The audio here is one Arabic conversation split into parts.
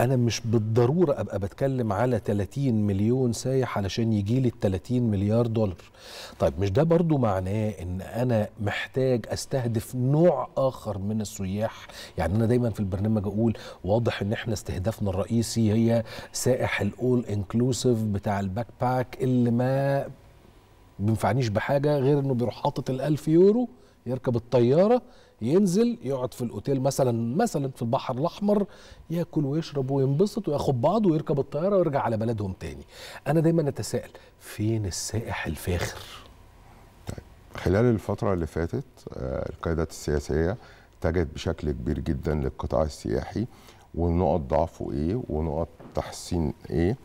انا مش بالضروره ابقى بتكلم على 30 مليون سايح علشان يجي لي ال 30 مليار دولار طيب مش ده برضو معناه ان انا محتاج استهدف نوع اخر من السياح يعني انا دايما في البرنامج اقول واضح ان احنا استهدافنا الرئيسي هي سائح الاول انكلوسيف بتاع الباك باك اللي ما بينفعنيش بحاجه غير انه بيروح حاطط ال1000 يورو يركب الطياره ينزل يقعد في الاوتيل مثلا مثلا في البحر الاحمر ياكل ويشرب وينبسط وياخد بعضه ويركب الطياره ويرجع على بلدهم تاني انا دايما اتساءل فين السائح الفاخر طيب. خلال الفتره اللي فاتت آه، القيادات السياسيه اتجهت بشكل كبير جدا للقطاع السياحي ونقط ضعفه ايه ونقط تحسين ايه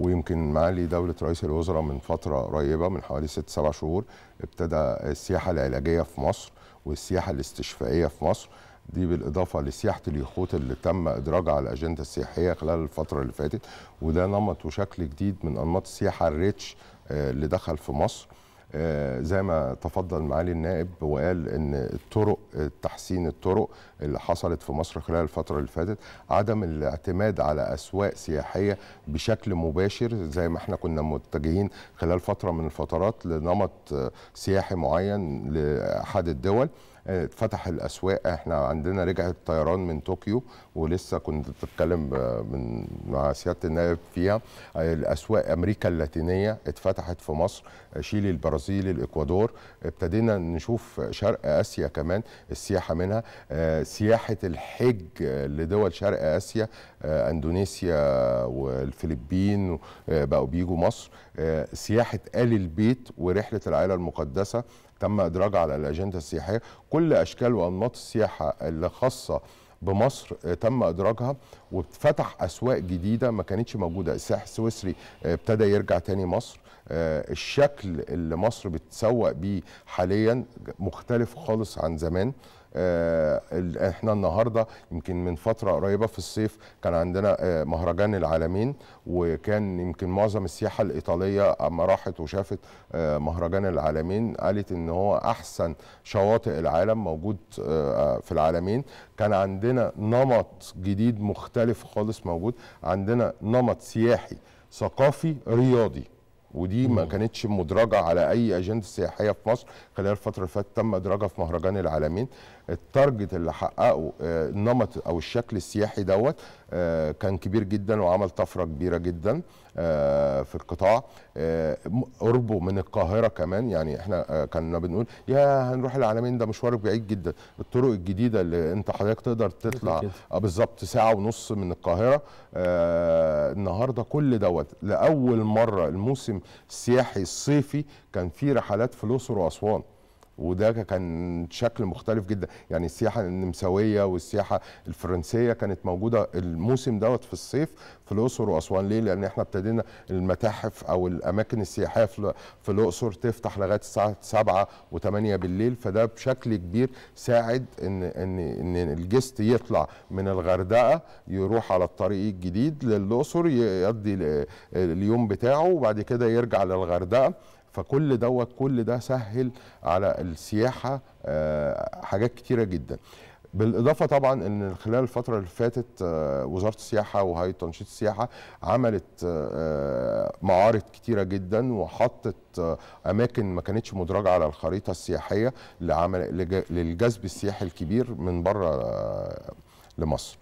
ويمكن معالي دولة رئيس الوزراء من فترة قريبة من حوالي 6 7 شهور ابتدى السياحة العلاجية في مصر والسياحة الاستشفائية في مصر دي بالإضافة لسياحة اليخوت اللي تم إدراجها على الأجندة السياحية خلال الفترة اللي فاتت وده نمط وشكل جديد من أنماط السياحة الريتش آه، اللي دخل في مصر آه، زي ما تفضل معالي النائب وقال ان الطرق تحسين الطرق اللي حصلت في مصر خلال الفتره اللي فاتت عدم الاعتماد على اسواق سياحيه بشكل مباشر زي ما احنا كنا متجهين خلال فتره من الفترات لنمط آه، سياحي معين لاحد الدول اتفتح الاسواق احنا عندنا رجعت طيران من طوكيو ولسه كنت بتتكلم من مع سياده النائب فيها الاسواق امريكا اللاتينيه اتفتحت في مصر شيلي البرازيل الاكوادور ابتدينا نشوف شرق اسيا كمان السياحه منها آه، سياحه الحج لدول شرق اسيا آه، اندونيسيا والفلبين آه، بقوا بيجوا مصر سياحه ال البيت ورحله العائله المقدسه تم ادراجها على الاجنده السياحيه كل كل اشكال وانماط السياحه اللي خاصه بمصر آه، تم ادراجها وفتح اسواق جديده ما كانتش موجوده الساحل السويسري آه، ابتدى يرجع تاني مصر آه، الشكل اللي مصر بتسوق بيه حاليا مختلف خالص عن زمان آه، احنا النهارده يمكن من فتره قريبه في الصيف كان عندنا آه، مهرجان العالمين وكان يمكن معظم السياحه الايطاليه اما راحت وشافت مهرجان العالمين قالت ان هو احسن شواطئ العالم موجود في العالمين كان عندنا نمط جديد مختلف خالص موجود عندنا نمط سياحي ثقافي رياضي ودي ما كانتش مدرجه على اي اجنده سياحيه في مصر خلال الفتره اللي فاتت تم ادراجها في مهرجان العالمين التارجت اللي حققه آه، النمط او الشكل السياحي دوت آه، كان كبير جدا وعمل طفره كبيره جدا آه، في القطاع قربه من القاهره كمان يعني احنا كنا بنقول يا هنروح العالمين ده مشوار بعيد جدا الطرق الجديده اللي انت حضرتك تقدر تطلع بالظبط ساعه ونص من القاهره النهارده كل دوت لاول مره الموسم سياحي السياحي الصيفي كان في رحلات في الاقصر واسوان وده كان شكل مختلف جدا يعني السياحه النمساويه والسياحه الفرنسيه كانت موجوده الموسم دوت في الصيف في الاقصر واسوان ليه لان احنا ابتدينا المتاحف او الاماكن السياحيه في الاقصر تفتح لغايه الساعه 7 و8 بالليل فده بشكل كبير ساعد ان ان ان الجست يطلع من الغردقه يروح على الطريق الجديد للاقصر يقضي اليوم بتاعه وبعد كده يرجع للغردقه فكل دوت كل ده سهل على السياحه آه، حاجات كتيره جدا بالاضافه طبعا ان خلال الفتره اللي فاتت آه، وزاره السياحه وهيئه تنشيط السياحه عملت آه، معارض كتيره جدا وحطت اماكن ما كانتش مدرجه على الخريطه السياحيه للجذب السياحي الكبير من بره لمصر